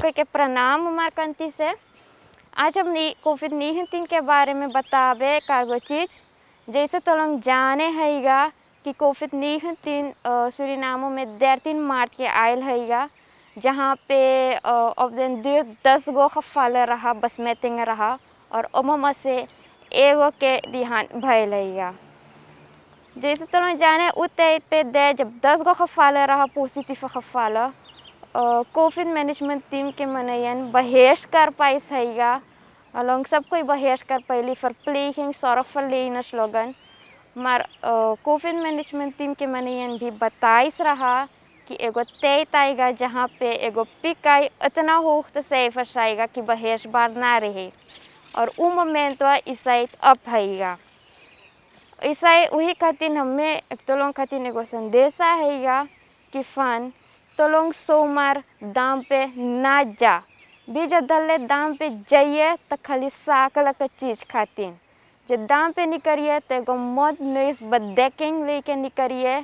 सबके प्रणाम उमर कंती से आज हम कोविड नाइन्टीन के बारे में बताबे कार्गो चीज जैसे तो लोग जाने हैगा कि कोविड सूरी नामों में देर तीन मार्च के आयल हैगा जहाँ पे अब दिन दस गो खफाल रहा बस में तिंग रहा और उमम से एगो के रिहान भयल हैगा जैसे तो लोग जाने उत पे दे जब दस गो खफाल रहा पॉजिटिव खफाल कोफिन मैनेजमेंट टीम के मनयन बहेश कर पाई सहीगा along sab कर bahesh फॉर प्ले हिंग playing फॉर in स्लोगन मार कोफिन मैनेजमेंट टीम के मनयन भी बताइस रहा कि एगो तय आएगा जहाँ पे एगो पिक आई इतना हो तो सेफ आएगा कि बहेश बार ना रहे और उ मोमेंट तो ईसाइत अप हैगा ईसाई वही खातिर हमें एक तो लोग खातिर एगो संदेशा हैगा कि फन तोलोंग સોમાર दाम पे ना जा बीज दल दाम पे जाइए तो खाली साकल का चीज खातीन जो दाम पे निकलिए तो एगो मौत नरिस बदेकिंग लेके निकलिए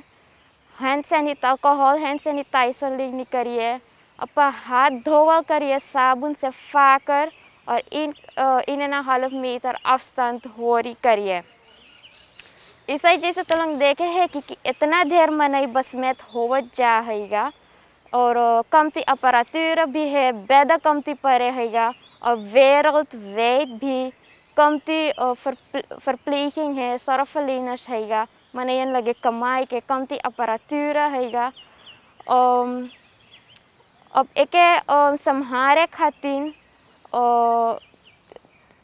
हैंड सैनिट अल्कोहल हैंड सैनिटाइजर ले निकलिए अपना हाथ धोवा करिए साबुन से फाकर और इन इन ना हालत में इतर हो रही करिए इस जैसे तो लोग देखे हैं कि, कि इतना देर में नहीं बस में तो होवत जा हैगा और कमती अपरातूर भी है बेदा कमती परे है या और wereld वेट भी कमती verpleging है सरफलीनस है या माने इन लगे कमाई के कमती अपरातूर है या और अब एक संहारे खातिन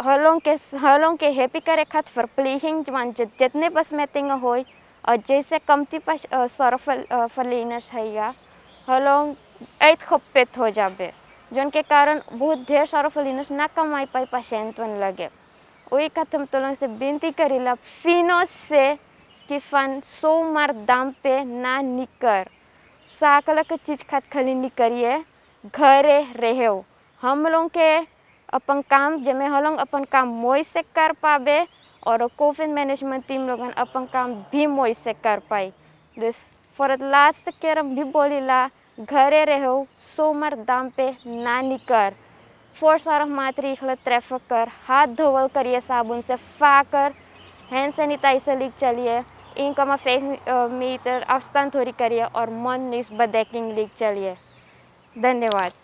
हलों के हलों के हैप्पी करे खात verpleging मान जितने बस में तिंग होई और जैसे कमती पर सरफल फलीनस है या हलोंग एत खप्पेत हो जाबे जोन के कारण बहुत ढेर सारा फलिनस ना कमाई पाई पेशेंट वन लगे वही कथम तलों से बेनती करीला फिनो से कि फन सो मार दाम पे ना निकर साकल के चीज खात खाली निकरिए घरे रहे हो हम लोग के अपन काम जमे हम लोग अपन काम मोई से कर पाबे और कोविड मैनेजमेंट टीम लोग अपन काम भी मोई से कर पाई दिस लास्ट कैरम भी बोलीला घरे रहो सोमर दाम पे ना निकर फोर सारह मात्री इखल त्रेफक कर हाथ धोवल करिए साबुन से फा कर हैंड सैनिटाइजर लिख चलिए इनकम फेक मीटर अवस्तान थोड़ी करिए और मन निस बदैकिंग लिख चलिए धन्यवाद